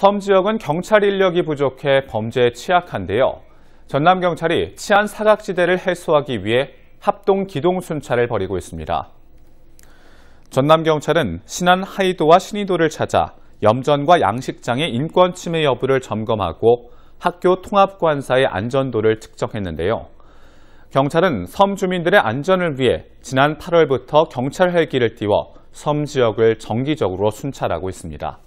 섬 지역은 경찰 인력이 부족해 범죄에 취약한데요. 전남경찰이 치안 사각지대를 해소하기 위해 합동 기동 순찰을 벌이고 있습니다. 전남경찰은 신안 하이도와 신이도를 찾아 염전과 양식장의 인권 침해 여부를 점검하고 학교 통합관사의 안전도를 측정했는데요. 경찰은 섬 주민들의 안전을 위해 지난 8월부터 경찰 헬기를 띄워 섬 지역을 정기적으로 순찰하고 있습니다.